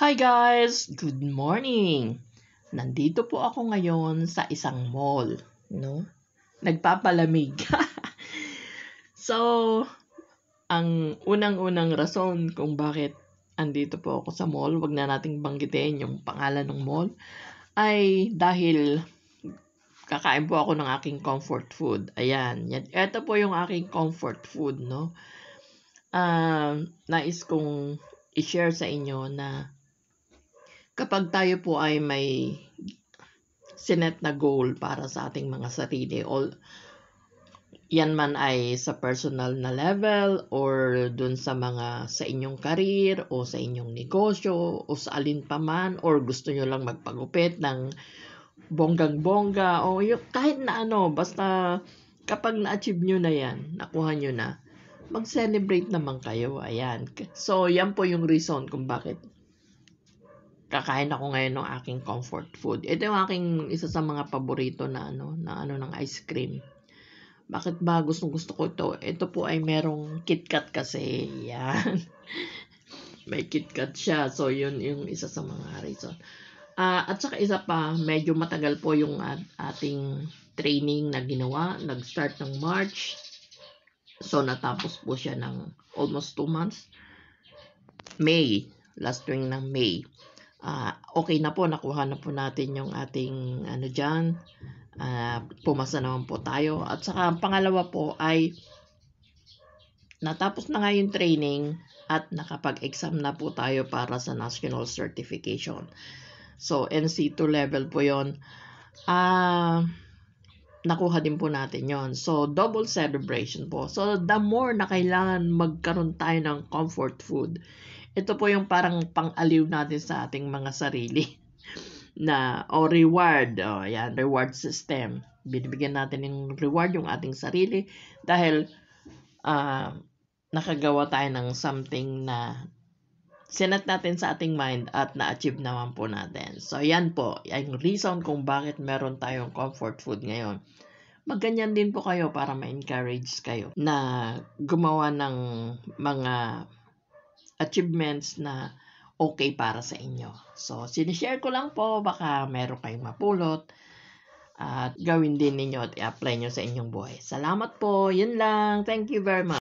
Hi guys! Good morning! Nandito po ako ngayon sa isang mall, no? Nagpapalamig. so, ang unang-unang rason kung bakit andito po ako sa mall, wag na nating banggitin yung pangalan ng mall, ay dahil kakain po ako ng aking comfort food. Ayan, yan. Ito po yung aking comfort food, no? Uh, nais kong i-share sa inyo na kapag tayo po ay may sinet na goal para sa ating mga sarili, all, yan man ay sa personal na level or dun sa mga sa inyong career o sa inyong negosyo o sa alin pa man or gusto nyo lang magpagupit ng bonggang-bongga o yung, kahit na ano, basta kapag na-achieve nyo na yan, nakuha nyo na, mag-celebrate naman kayo. Ayan. So, yan po yung reason kung bakit kakain ako ngayon ng aking comfort food. Ito yung aking isa sa mga paborito na ano, na ano ng ice cream. Bakit ba gusto gusto ko ito? Ito po ay merong KitKat kasi. Yan. May KitKat siya. So, yun yung isa sa mga reason. Uh, at saka isa pa, medyo matagal po yung at, ating training na ginawa. Nag-start ng March. So, natapos po siya ng almost 2 months. May. Last week ng May uh, okay na po, nakuha na po natin yung ating ano dyan. Uh, pumasa naman po tayo. At saka ang pangalawa po ay natapos na nga yung training at nakapag-exam na po tayo para sa national certification. So, NC2 level po yon Ah... Uh, nakuha din po natin yon. So, double celebration po. So, the more na kailangan magkaroon tayo ng comfort food, ito po yung parang pang-aliw natin sa ating mga sarili na o oh, reward. O, oh, yan, reward system. Binibigyan natin ng reward yung ating sarili dahil uh, nakagawa tayo ng something na sinat natin sa ating mind at na-achieve naman po natin. So, yan po. Yung reason kung bakit meron tayong comfort food ngayon. Magganyan din po kayo para ma-encourage kayo na gumawa ng mga achievements na okay para sa inyo. So, sinishare ko lang po, baka meron kayong mapulot at gawin din ninyo at i-apply nyo sa inyong buhay. Salamat po, yun lang. Thank you very much.